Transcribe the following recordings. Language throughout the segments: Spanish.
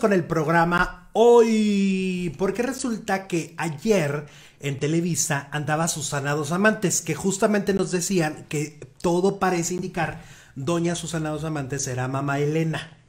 con el programa hoy, porque resulta que ayer en Televisa andaba Susana Dos Amantes, que justamente nos decían que todo parece indicar Doña Susana Dos Amantes será mamá Elena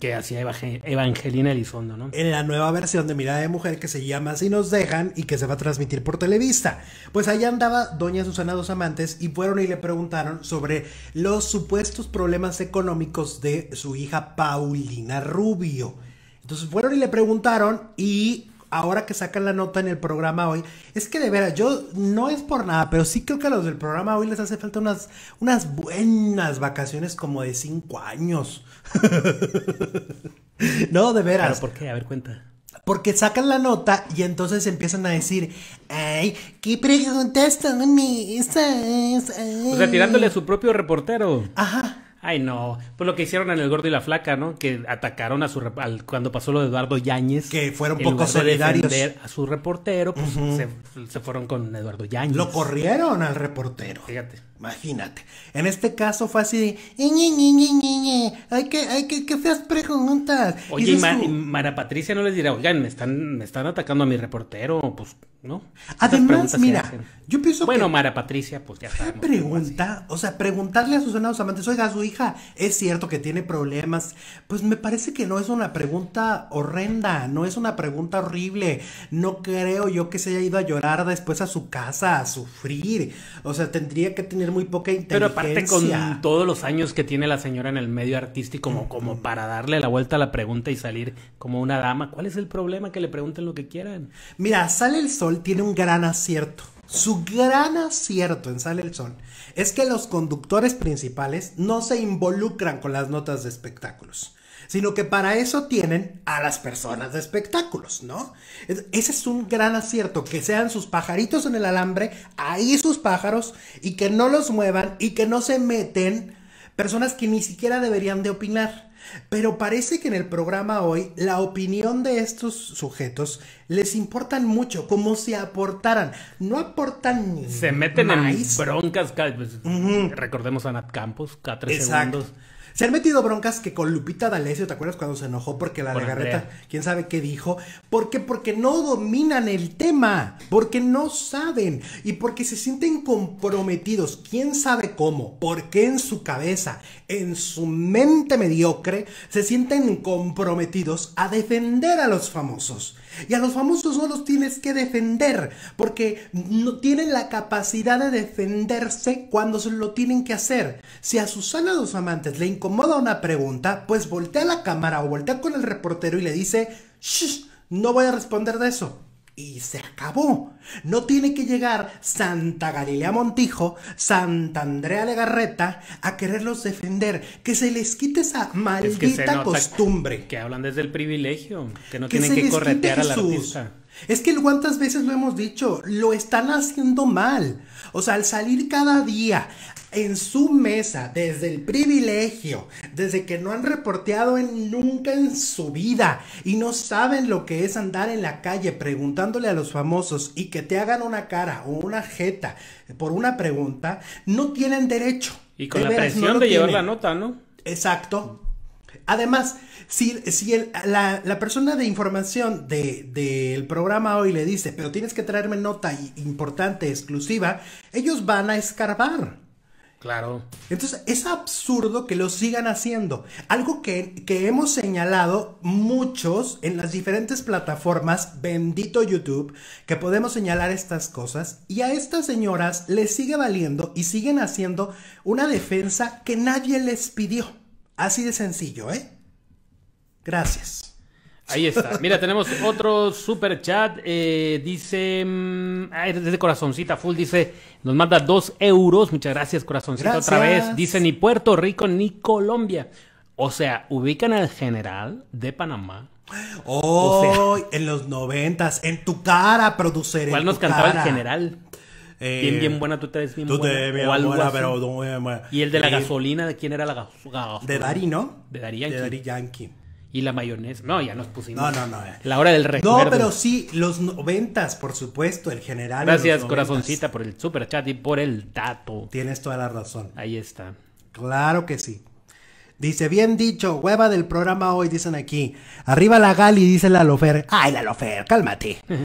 que hacía Evangelina Elizondo, ¿no? En la nueva versión de Mirada de Mujer que se llama Si nos dejan y que se va a transmitir por Televista. Pues ahí andaba doña Susana Dos Amantes y fueron y le preguntaron sobre los supuestos problemas económicos de su hija Paulina Rubio. Entonces fueron y le preguntaron y ahora que sacan la nota en el programa hoy, es que de veras, yo no es por nada, pero sí creo que a los del programa hoy les hace falta unas, unas buenas vacaciones como de cinco años. no, de veras. ¿Por qué? A ver, cuenta. Porque sacan la nota y entonces empiezan a decir, ay, qué preguntas son esas? Eh, o sea, tirándole a eh". su propio reportero. Ajá. Ay, no. Pues lo que hicieron en El Gordo y la Flaca, ¿no? Que atacaron a su al, cuando pasó lo de Eduardo Yáñez. Que fueron poco solidarios. a su reportero, pues se, se, fueron con Eduardo Yáñez. Lo corrieron al reportero. Fíjate. Imagínate. En este caso fue así de. Hay que, hay que, que feas preguntas. Oye, Mara Patricia no les dirá, oigan, me están, me están atacando a mi reportero, pues, ¿no? Además, mira, yo pienso que. Bueno, Mara Patricia, pues ya está. Pregunta, o sea, preguntarle a Susana Osamantes, oiga, su hija, ¿es cierto que tiene problemas? Pues me parece que no es una pregunta horrenda, no es una pregunta horrible. No creo yo que se haya ido a llorar después a su casa, a sufrir. O sea, tendría que tener muy poca inteligencia. Pero aparte con todos los años que tiene la señora en el medio artístico, como, como para darle la vuelta a la pregunta y salir como una dama, ¿cuál es el problema? Que le pregunten lo que quieran. Mira, Sale el Sol tiene un gran acierto. Su gran acierto en Sale el Sol es que los conductores principales no se involucran con las notas de espectáculos sino que para eso tienen a las personas de espectáculos, ¿no? Ese es un gran acierto, que sean sus pajaritos en el alambre, ahí sus pájaros, y que no los muevan y que no se meten personas que ni siquiera deberían de opinar. Pero parece que en el programa hoy la opinión de estos sujetos les importan mucho, como si aportaran. No aportan. Se meten en broncas. Pues, recordemos a Nat Campos, cada tres segundos se han metido broncas que con Lupita D'Alessio, ¿te acuerdas cuando se enojó porque la Garreta, quién sabe qué dijo? ¿Por qué? Porque no dominan el tema, porque no saben y porque se sienten comprometidos, quién sabe cómo, porque en su cabeza, en su mente mediocre, se sienten comprometidos a defender a los famosos. Y a los famosos no los tienes que defender, porque no tienen la capacidad de defenderse cuando se lo tienen que hacer. Si a Susana dos Amantes le incomoda una pregunta, pues voltea la cámara o voltea con el reportero y le dice, Shh, no voy a responder de eso y se acabó. No tiene que llegar Santa Galilea Montijo, Santa Andrea Legarreta a quererlos defender. Que se les quite esa maldita costumbre. Que hablan desde el privilegio, que no tienen que corretear a la artista. Es que cuántas veces lo hemos dicho, lo están haciendo mal. O sea, al salir cada día en su mesa, desde el privilegio, desde que no han reporteado en nunca en su vida y no saben lo que es andar en la calle preguntándole a los famosos y que te hagan una cara o una jeta por una pregunta, no tienen derecho. Y con la presión de llevar la nota, ¿no? Exacto. Además, si, si la, persona de información del programa hoy le dice, pero tienes que traerme nota importante, exclusiva, ellos van a escarbar. Claro. Entonces es absurdo que lo sigan haciendo. Algo que, hemos señalado muchos en las diferentes plataformas, bendito YouTube, que podemos señalar estas cosas. Y a estas señoras les sigue valiendo y siguen haciendo una defensa que nadie les pidió. Así de sencillo, ¿eh? Gracias. Ahí está. Mira, tenemos otro super chat. Eh, dice, desde mm, Corazoncita Full, dice, nos manda dos euros. Muchas gracias, Corazoncita, otra vez. Dice, ni Puerto Rico ni Colombia. O sea, ubican al general de Panamá. Oh, o en los noventas, en tu cara, producer. ¿Cuál nos cantaba el general? Eh, bien, bien buena, tú te ves bien buena. Y el de la eh, gasolina, ¿de quién era la gasolina? De Dari, ¿no? De De Dari Yankee y la mayonesa. No, ya nos pusimos. No, no, no. La hora del recuerdo. No, pero sí, los noventas, por supuesto, el general. Gracias, corazoncita, por el super chat y por el dato. Tienes toda la razón. Ahí está. Claro que sí. Dice, bien dicho, hueva del programa hoy, dicen aquí. Arriba la Gali, dice la Lofer. Ay, la Lofer, cálmate.